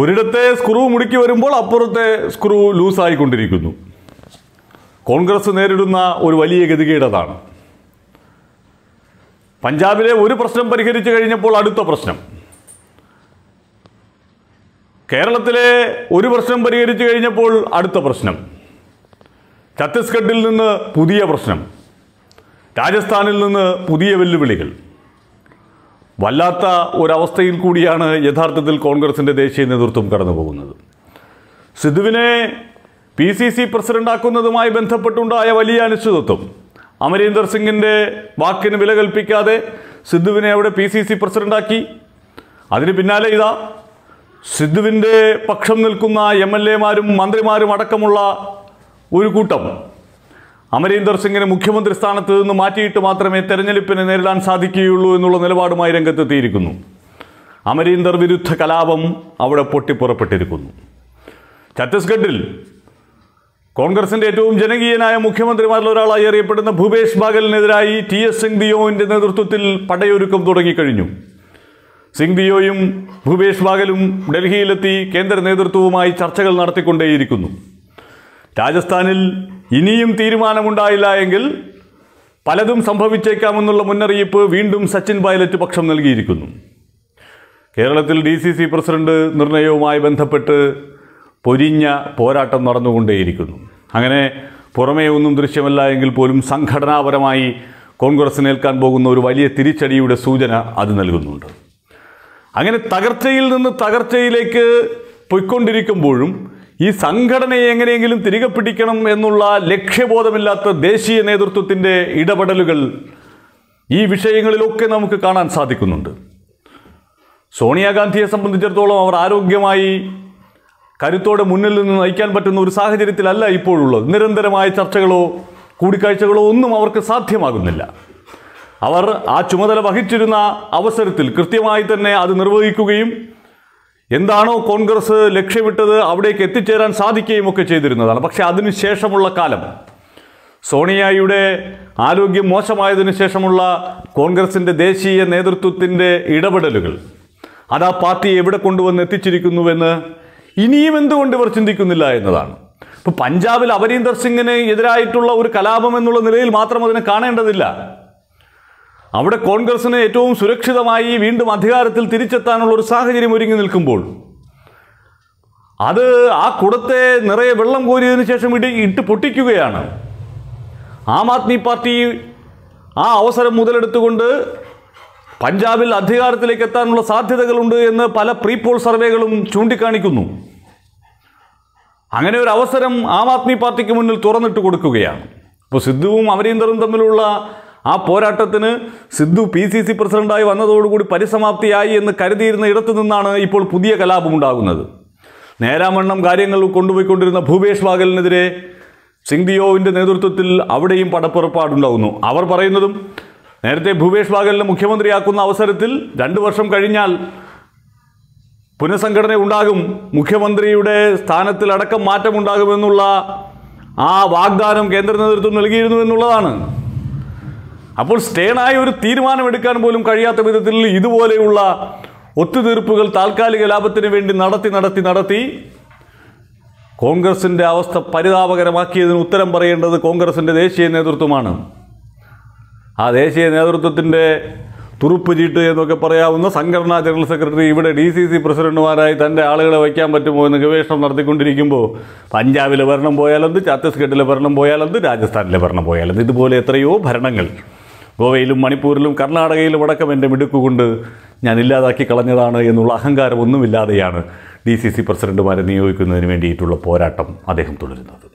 ഒരിടത്തെ screw മുടുക്കി വരുമ്പോൾ അപ്പുറത്തെ screw ലൂസായിക്കൊണ്ടിരിക്കുന്നു Congress നേരിടുന്ന ഒരു വലിയ ഗതികേടതാണ് പഞ്ചാബിലെ ഒരു പ്രശ്നം പരിഹരിച്ചു കഴിഞ്ഞപ്പോൾ അടുത്ത പ്രശ്നം കേരളത്തിലെ ഒരു പ്രശ്നം പരിഹരിച്ചു കഴിഞ്ഞപ്പോൾ അടുത്ത പ്രശ്നം ഛത്തീസ്ഗഡിൽ നിന്ന് പുതിയ പ്രശ്നം രാജസ്ഥാനിൽ നിന്ന് പുതിയ വെല്ലുവിളികൾ വല്ലാത്ത ഒരവസ്ഥയിൽ കൂടിയാണ് യഥാർത്ഥത്തിൽ കോൺഗ്രസിൻ്റെ ദേശീയ നേതൃത്വം കടന്നു പോകുന്നത് സിധുവിനെ പി സി സി പ്രസിഡൻ്റാക്കുന്നതുമായി ബന്ധപ്പെട്ടുണ്ടായ വലിയ അനിശ്ചിതത്വം അമരീന്ദർ സിംഗിൻ്റെ വാക്കിന് വില കൽപ്പിക്കാതെ സിദ്ധുവിനെ അവിടെ പി സി സി പ്രസിഡൻ്റാക്കി അതിന് പിന്നാലെ ഇതാ സിദ്ധുവിൻ്റെ പക്ഷം നിൽക്കുന്ന എം എൽ എമാരും മന്ത്രിമാരും അടക്കമുള്ള ഒരു കൂട്ടം അമരീന്ദർ സിംഗിനെ മുഖ്യമന്ത്രി സ്ഥാനത്ത് നിന്ന് മാറ്റിയിട്ട് മാത്രമേ തെരഞ്ഞെടുപ്പിനെ നേരിടാൻ സാധിക്കുകയുള്ളൂ എന്നുള്ള നിലപാടുമായി രംഗത്തെത്തിയിരിക്കുന്നു അമരീന്ദർ വിരുദ്ധ കലാപം അവിടെ പൊട്ടിപ്പുറപ്പെട്ടിരിക്കുന്നു ഛത്തീസ്ഗഡിൽ കോൺഗ്രസിന്റെ ഏറ്റവും ജനകീയനായ മുഖ്യമന്ത്രിമാരിൽ ഒരാളായി അറിയപ്പെടുന്ന ഭൂപേഷ് ബാഗലിനെതിരായി ടി എസ് സിംഗ് ദിയോവിന്റെ നേതൃത്വത്തിൽ പടയൊരുക്കം തുടങ്ങിക്കഴിഞ്ഞു സിംഗ് ദിയോയും ഭൂപേഷ് ബാഗലും ഡൽഹിയിലെത്തി കേന്ദ്ര നേതൃത്വവുമായി ചർച്ചകൾ നടത്തിക്കൊണ്ടേയിരിക്കുന്നു രാജസ്ഥാനിൽ ഇനിയും തീരുമാനമുണ്ടായില്ല എങ്കിൽ പലതും സംഭവിച്ചേക്കാമെന്നുള്ള മുന്നറിയിപ്പ് വീണ്ടും സച്ചിൻ പൈലറ്റ് പക്ഷം നൽകിയിരിക്കുന്നു കേരളത്തിൽ ഡി സി സി പ്രസിഡന്റ് നിർണയവുമായി ബന്ധപ്പെട്ട് പൊരിഞ്ഞ പോരാട്ടം നടന്നുകൊണ്ടേയിരിക്കുന്നു അങ്ങനെ പുറമേ ഒന്നും ദൃശ്യമല്ല എങ്കിൽ പോലും സംഘടനാപരമായി നേൽക്കാൻ പോകുന്ന ഒരു വലിയ തിരിച്ചടിയുടെ സൂചന അത് നൽകുന്നുണ്ട് അങ്ങനെ തകർച്ചയിൽ നിന്ന് തകർച്ചയിലേക്ക് പൊയ്ക്കൊണ്ടിരിക്കുമ്പോഴും ഈ സംഘടനയെ എങ്ങനെയെങ്കിലും തിരികെ പിടിക്കണം എന്നുള്ള ലക്ഷ്യബോധമില്ലാത്ത ദേശീയ നേതൃത്വത്തിൻ്റെ ഇടപെടലുകൾ ഈ വിഷയങ്ങളിലൊക്കെ നമുക്ക് കാണാൻ സാധിക്കുന്നുണ്ട് സോണിയാഗാന്ധിയെ സംബന്ധിച്ചിടത്തോളം അവർ ആരോഗ്യമായി കരുത്തോടെ മുന്നിൽ നിന്ന് നയിക്കാൻ പറ്റുന്ന ഒരു സാഹചര്യത്തിലല്ല ഇപ്പോഴുള്ളത് നിരന്തരമായ ചർച്ചകളോ കൂടിക്കാഴ്ചകളോ ഒന്നും അവർക്ക് സാധ്യമാകുന്നില്ല അവർ ആ ചുമതല വഹിച്ചിരുന്ന അവസരത്തിൽ കൃത്യമായി തന്നെ അത് നിർവഹിക്കുകയും എന്താണോ കോൺഗ്രസ് ലക്ഷ്യമിട്ടത് അവിടേക്ക് എത്തിച്ചേരാൻ സാധിക്കുകയും ഒക്കെ ചെയ്തിരുന്നതാണ് പക്ഷേ അതിനുശേഷമുള്ള കാലം സോണിയായുടെ ആരോഗ്യം മോശമായതിനു ശേഷമുള്ള കോൺഗ്രസിൻ്റെ ദേശീയ നേതൃത്വത്തിൻ്റെ ഇടപെടലുകൾ അത് ആ പാർട്ടിയെ എവിടെ കൊണ്ടുവന്ന് എത്തിച്ചിരിക്കുന്നുവെന്ന് ഇനിയും എന്തുകൊണ്ട് ഇവർ ചിന്തിക്കുന്നില്ല എന്നതാണ് ഇപ്പോൾ പഞ്ചാബിൽ അവരീന്ദർ സിംഗിന് എതിരായിട്ടുള്ള ഒരു കലാപം എന്നുള്ള നിലയിൽ മാത്രം അതിനെ കാണേണ്ടതില്ല അവിടെ കോൺഗ്രസിന് ഏറ്റവും സുരക്ഷിതമായി വീണ്ടും അധികാരത്തിൽ തിരിച്ചെത്താനുള്ള ഒരു സാഹചര്യം ഒരുങ്ങി നിൽക്കുമ്പോൾ അത് ആ കുടത്തെ നിറയെ വെള്ളം കോരിയതിന് ശേഷം ഇടി ഇട്ട് പൊട്ടിക്കുകയാണ് ആം ആദ്മി പാർട്ടി ആ അവസരം മുതലെടുത്തുകൊണ്ട് പഞ്ചാബിൽ അധികാരത്തിലേക്ക് എത്താനുള്ള സാധ്യതകളുണ്ട് എന്ന് പല പ്രീ പോൾ സർവേകളും ചൂണ്ടിക്കാണിക്കുന്നു അങ്ങനെ ഒരു അവസരം ആം ആദ്മി പാർട്ടിക്ക് മുന്നിൽ തുറന്നിട്ട് കൊടുക്കുകയാണ് ഇപ്പോൾ സിദ്ധുവും അമരീന്ദറും തമ്മിലുള്ള ആ പോരാട്ടത്തിന് സിദ്ധു പി സി സി പ്രസിഡന്റായി വന്നതോടുകൂടി പരിസമാപ്തിയായി എന്ന് കരുതിയിരുന്ന ഇടത്തു നിന്നാണ് ഇപ്പോൾ പുതിയ ഉണ്ടാകുന്നത് നേരാമണ്ണം കാര്യങ്ങൾ കൊണ്ടുപോയിക്കൊണ്ടിരുന്ന ഭൂപേഷ് വാഗലിനെതിരെ സിംഗ് ദിയോവിൻ്റെ നേതൃത്വത്തിൽ അവിടെയും പടപ്പുറപ്പാടുണ്ടാകുന്നു അവർ പറയുന്നതും നേരത്തെ ഭൂപേഷ് വാഗലിനെ മുഖ്യമന്ത്രിയാക്കുന്ന അവസരത്തിൽ രണ്ട് വർഷം കഴിഞ്ഞാൽ പുനഃസംഘടന ഉണ്ടാകും മുഖ്യമന്ത്രിയുടെ സ്ഥാനത്തിൽ അടക്കം മാറ്റമുണ്ടാകുമെന്നുള്ള ആ വാഗ്ദാനം കേന്ദ്ര നേതൃത്വം നൽകിയിരുന്നു എന്നുള്ളതാണ് അപ്പോൾ സ്റ്റേണായ ഒരു തീരുമാനമെടുക്കാൻ പോലും കഴിയാത്ത വിധത്തിൽ ഇതുപോലെയുള്ള ഒത്തുതീർപ്പുകൾ താൽക്കാലിക ലാഭത്തിന് വേണ്ടി നടത്തി നടത്തി നടത്തി കോൺഗ്രസിൻ്റെ അവസ്ഥ പരിതാപകരമാക്കിയതിന് ഉത്തരം പറയേണ്ടത് കോൺഗ്രസിൻ്റെ ദേശീയ നേതൃത്വമാണ് ആ ദേശീയ നേതൃത്വത്തിൻ്റെ തുറുപ്പ് ചീട്ട് എന്നൊക്കെ പറയാവുന്ന സംഘടനാ ജനറൽ സെക്രട്ടറി ഇവിടെ ഡി സി സി പ്രസിഡന്റുമാരായി തൻ്റെ ആളുകളെ വയ്ക്കാൻ പറ്റുമോ എന്ന് ഗവേഷണം നടത്തിക്കൊണ്ടിരിക്കുമ്പോൾ പഞ്ചാബിലെ ഭരണം പോയാലെന്ത് ഛത്തീസ്ഗഡിലെ ഭരണം പോയാലെന്ത് രാജസ്ഥാനിലെ ഭരണം പോയാലെന്ത് ഇതുപോലെ എത്രയോ ഭരണങ്ങൾ ഗോവയിലും മണിപ്പൂരിലും കർണാടകയിലും അടക്കം എൻ്റെ മിടുക്കുകൊണ്ട് ഞാൻ ഇല്ലാതാക്കി കളഞ്ഞതാണ് എന്നുള്ള അഹങ്കാരമൊന്നുമില്ലാതെയാണ് ഡി സി സി പ്രസിഡന്റുമാരെ നിയോഗിക്കുന്നതിന് വേണ്ടിയിട്ടുള്ള പോരാട്ടം അദ്ദേഹം തുടരുന്നത്